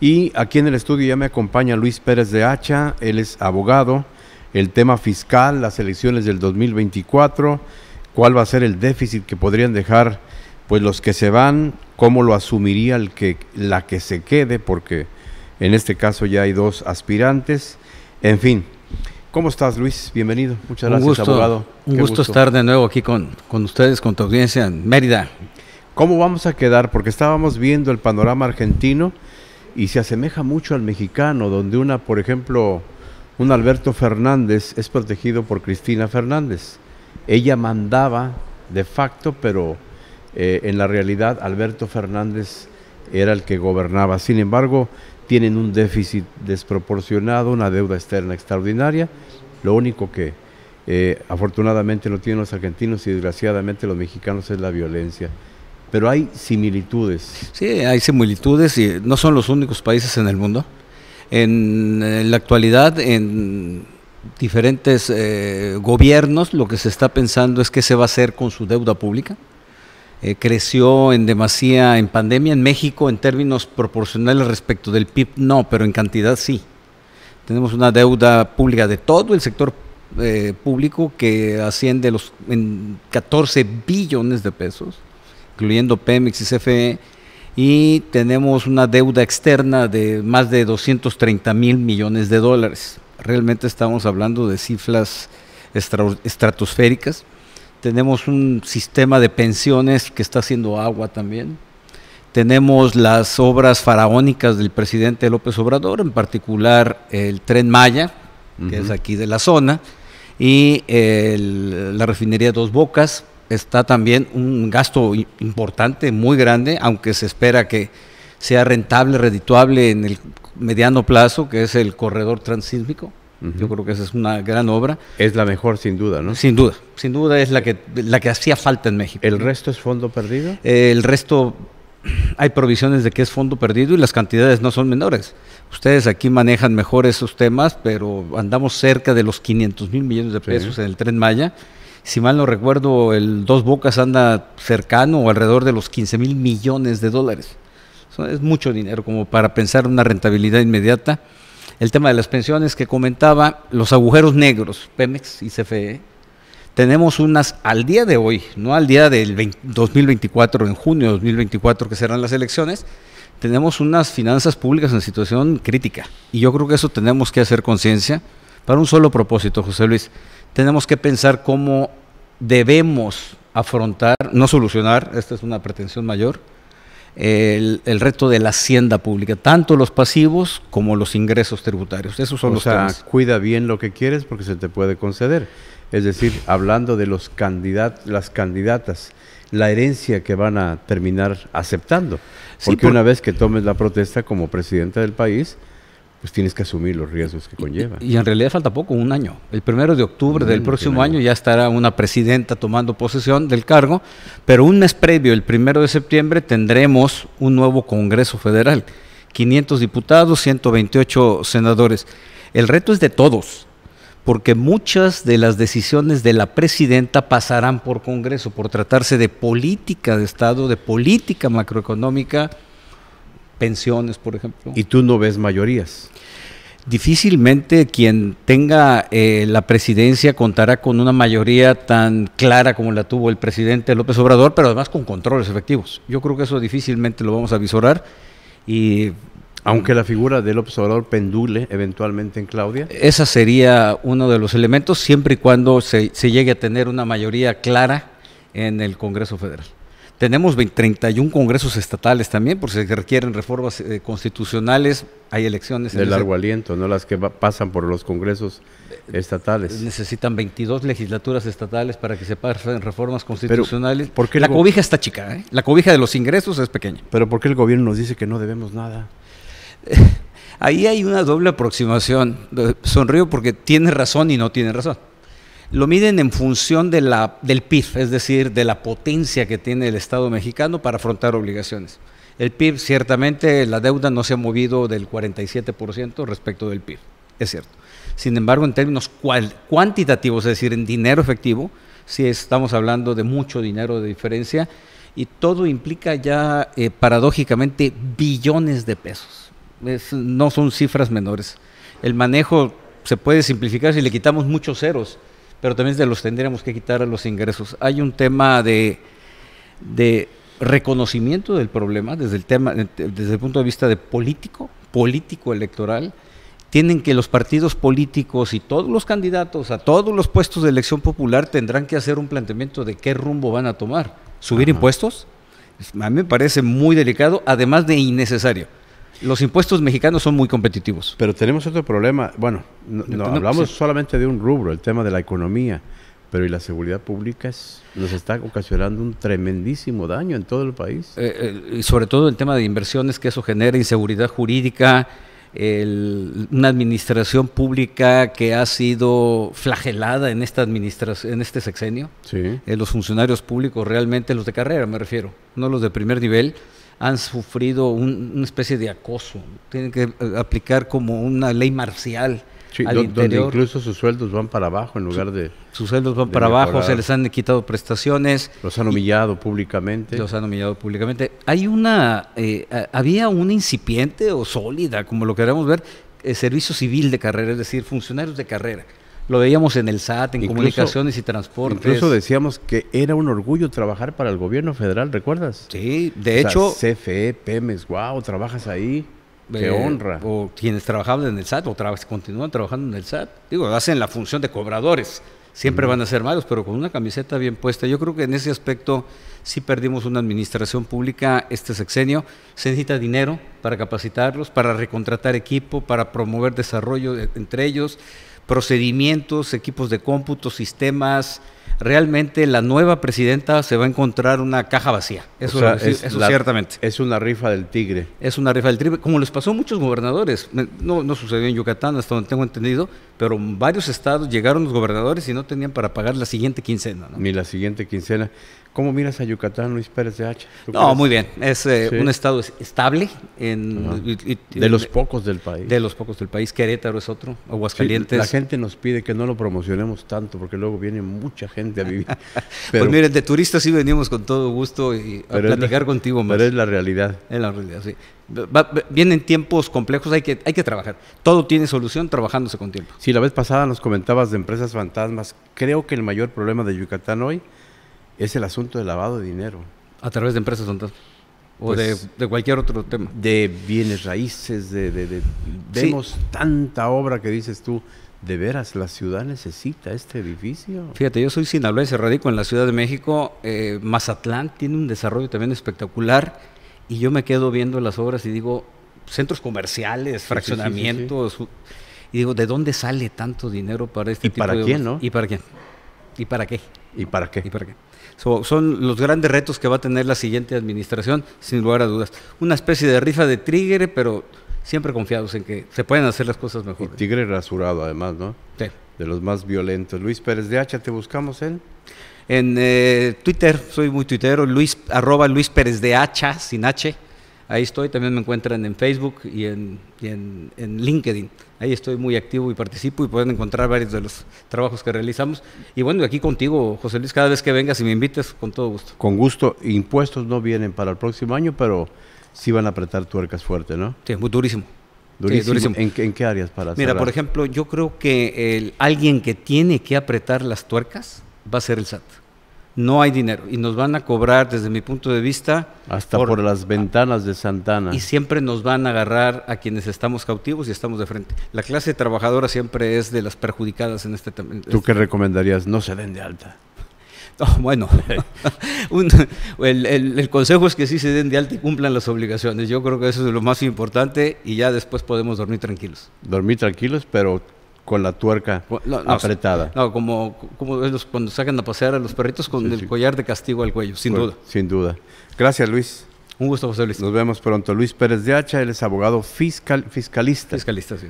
Y aquí en el estudio ya me acompaña Luis Pérez de Hacha, él es abogado, el tema fiscal, las elecciones del 2024, cuál va a ser el déficit que podrían dejar pues los que se van, cómo lo asumiría el que, la que se quede, porque en este caso ya hay dos aspirantes, en fin. ¿Cómo estás, Luis? Bienvenido. Muchas gracias, gusto, abogado. Un gusto, estar de nuevo aquí con, con ustedes, con tu audiencia en Mérida. ¿Cómo vamos a quedar? Porque estábamos viendo el panorama argentino y se asemeja mucho al mexicano, donde una, por ejemplo, un Alberto Fernández es protegido por Cristina Fernández. Ella mandaba de facto, pero eh, en la realidad Alberto Fernández era el que gobernaba. Sin embargo, tienen un déficit desproporcionado, una deuda externa extraordinaria. Lo único que eh, afortunadamente no tienen los argentinos y desgraciadamente los mexicanos es la violencia pero hay similitudes. Sí, hay similitudes y no son los únicos países en el mundo. En, la actualidad, en diferentes eh, gobiernos, lo que se está pensando es qué se va a hacer con su deuda pública. Eh, creció en demasía en pandemia en México en términos proporcionales respecto del PIB, no, pero en cantidad sí. Tenemos una deuda pública de todo el sector eh, público que asciende los en 14 billones de pesos incluyendo Pemex y CFE, y tenemos una deuda externa de más de 230 mil millones de dólares. Realmente estamos hablando de cifras estratosféricas. Tenemos un sistema de pensiones que está haciendo agua también. Tenemos las obras faraónicas del presidente López Obrador, en particular el tren Maya, que es aquí de la zona, y la refinería Dos Bocas, está también un gasto importante, muy grande, aunque se espera que sea rentable, redituable en el mediano plazo, que es el corredor transísmico. Yo creo que esa es una gran obra. Es la mejor, sin duda, ¿no? Sin duda, sin duda es la que, la que hacía falta en México. ¿El resto es fondo perdido? Eh, el resto, hay provisiones de que es fondo perdido y las cantidades no son menores. Ustedes aquí manejan mejor esos temas, pero andamos cerca de los 500 mil millones de pesos en el tren Maya. Si mal no recuerdo, el Dos Bocas anda cercano o alrededor de los 15 mil millones de dólares. es mucho dinero como para pensar una rentabilidad inmediata. El tema de las pensiones que comentaba, los agujeros negros, Pemex y CFE, tenemos unas al día de hoy, no al día del 2024, en junio de 2024 que serán las elecciones, tenemos unas finanzas públicas en situación crítica. Y yo creo que eso tenemos que hacer conciencia para un solo propósito, José Luis, tenemos que pensar cómo debemos afrontar, no solucionar, esta es una pretensión mayor, el, reto de la hacienda pública, tanto los pasivos como los ingresos tributarios. Esos son o sea, cuida bien lo que quieres porque se te puede conceder. Es decir, hablando de los las candidatas, la herencia que van a terminar aceptando. Porque una vez que tomes la protesta como presidenta del país, pues tienes que asumir los riesgos que conlleva. Y, en realidad falta poco, un año. El primero de octubre mm, del próximo año ya estará una presidenta tomando posesión del cargo, pero un mes previo, el primero de septiembre, tendremos un nuevo Congreso Federal. 500 diputados, 128 senadores. El reto es de todos, porque muchas de las decisiones de la presidenta pasarán por Congreso, por tratarse de política de Estado, de política macroeconómica pensiones, por ejemplo. ¿Y tú no ves mayorías? Difícilmente quien tenga eh, la presidencia contará con una mayoría tan clara como la tuvo el presidente López Obrador, pero además con controles efectivos. Yo creo que eso difícilmente lo vamos a visorar y aunque la figura de López Obrador pendule eventualmente en Claudia. Esa sería uno de los elementos, siempre y cuando se llegue a tener una mayoría clara en el Congreso Federal. Tenemos 31 congresos estatales también, porque se requieren reformas eh, constitucionales, hay elecciones. De largo aliento, ¿no? Las que pasan por los congresos eh, estatales. Necesitan 22 legislaturas estatales para que se pasen reformas constitucionales. Pero, la cobija está chica, ¿eh? La cobija de los ingresos es pequeña. Pero ¿por qué el gobierno nos dice que no debemos nada? Ahí hay una doble aproximación. Sonrío porque tiene razón y no tiene razón lo miden en función del PIB, es decir, de la potencia que tiene el Estado mexicano para afrontar obligaciones. El PIB, ciertamente, la deuda no se ha movido del 47% respecto del PIB, es cierto. Sin embargo, en términos cuantitativos, es decir, en dinero efectivo, sí estamos hablando de mucho dinero de diferencia y todo implica ya eh, paradójicamente billones de pesos. no son cifras menores. El manejo se puede simplificar si le quitamos muchos ceros pero también de los tendríamos que quitar los ingresos. Hay un tema de, reconocimiento del problema desde el, tema, desde el punto de vista de político, político electoral. Tienen que los partidos políticos y todos los candidatos a todos los puestos de elección popular tendrán que hacer un planteamiento de qué rumbo van a tomar. ¿Subir impuestos? A mí me parece muy delicado, además de innecesario los impuestos mexicanos son muy competitivos. Pero tenemos otro problema. Bueno, no, hablamos solamente de un rubro, el tema de la economía. Pero y la seguridad pública nos está ocasionando un tremendísimo daño en todo el país. Eh, eh, y sobre todo el tema de inversiones, que eso genera inseguridad jurídica, una administración pública que ha sido flagelada en esta administración, en este sexenio. en eh, los funcionarios públicos realmente los de carrera, me refiero, no los de primer nivel han sufrido una especie de acoso. Tienen que eh, aplicar como una ley marcial. Sí, donde incluso sus sueldos van para abajo en lugar de... Sus sueldos van para abajo, se les han quitado prestaciones. Los han humillado públicamente. Los han humillado públicamente. Hay una... Eh, había una incipiente o sólida, como lo queremos ver, eh, servicio civil de carrera, es decir, funcionarios de carrera. Lo veíamos en el SAT, en comunicaciones y transportes. Incluso decíamos que era un orgullo trabajar para el gobierno federal, ¿recuerdas? Sí, de hecho. Sea, CFE, Pemes, wow, trabajas ahí. Qué eh, honra. O quienes trabajaban en el SAT o continúan trabajando en el SAT. Digo, hacen la función de cobradores. Siempre van a ser malos, pero con una camiseta bien puesta. Yo creo que en ese aspecto sí perdimos una administración pública este sexenio. Se necesita dinero para capacitarlos, para recontratar equipo, para promover desarrollo eh, entre ellos procedimientos, equipos de cómputo, sistemas. Realmente la nueva presidenta se va a encontrar una caja vacía. Eso, es, ciertamente. Es una rifa del tigre. Es una rifa del tigre, como les pasó a muchos gobernadores. No, no sucedió en Yucatán, hasta donde tengo entendido, pero varios estados llegaron los gobernadores y no tenían para pagar la siguiente quincena. Ni la siguiente quincena. ¿Cómo miras a Yucatán, Luis Pérez de H. No, muy bien. Es eh, un estado estable. En, de los pocos del país. De los pocos del país. Querétaro es otro. Aguascalientes. la gente nos pide que no lo promocionemos tanto porque luego viene mucha gente a vivir. pues miren, de turistas sí venimos con todo gusto y a platicar contigo más. Pero es la realidad. Es la realidad, sí. vienen tiempos complejos, hay que, hay que trabajar. Todo tiene solución trabajándose con tiempo. Sí, la vez pasada nos comentabas de empresas fantasmas. Creo que el mayor problema de Yucatán hoy es el asunto del lavado de dinero. A través de empresas O pues, de, cualquier otro tema. De bienes raíces, de, vemos tanta obra que dices tú, de veras, la ciudad necesita este edificio. Fíjate, yo soy sinaloense, radico en la Ciudad de México, eh, Mazatlán tiene un desarrollo también espectacular y yo me quedo viendo las obras y digo, centros comerciales, fraccionamientos, y digo, ¿de dónde sale tanto dinero para este ¿Y tipo para de quién, obras? no? ¿Y para quién? ¿Y para qué? ¿Y para qué? ¿Y para qué? son los grandes retos que va a tener la siguiente administración, sin lugar a dudas. Una especie de rifa de trigger, pero siempre confiados en que se pueden hacer las cosas mejor. tigre rasurado, además, ¿no? Sí. De los más violentos. Luis Pérez de Hacha, ¿te buscamos él? En eh, Twitter, soy muy tuitero, Luis, arroba Luis Pérez de Hacha, sin H. Ahí estoy, también me encuentran en Facebook y en, LinkedIn. Ahí estoy muy activo y participo y pueden encontrar varios de los trabajos que realizamos. Y bueno, aquí contigo, José Luis, cada vez que vengas y me invites, con todo gusto. Con gusto. Impuestos no vienen para el próximo año, pero sí van a apretar tuercas fuerte, ¿no? Sí, muy durísimo. Durísimo. ¿En, qué áreas para Mira, por ejemplo, yo creo que el, alguien que tiene que apretar las tuercas va a ser el SAT no hay dinero y nos van a cobrar desde mi punto de vista hasta por, las ventanas de Santana y siempre nos van a agarrar a quienes estamos cautivos y estamos de frente. La clase trabajadora siempre es de las perjudicadas en este tema. ¿Tú qué este- recomendarías? No se den de alta. bueno, el, consejo es que sí se den de alta y cumplan las obligaciones. Yo creo que eso es lo más importante y ya después podemos dormir tranquilos. Dormir tranquilos, pero con la tuerca apretada. No, como, cuando sacan a pasear a los perritos con el collar de castigo al cuello, sin duda. Sin duda. Gracias, Luis. Un gusto, José Luis. Nos vemos pronto. Luis Pérez de Hacha, él es abogado fiscalista. Fiscalista, sí.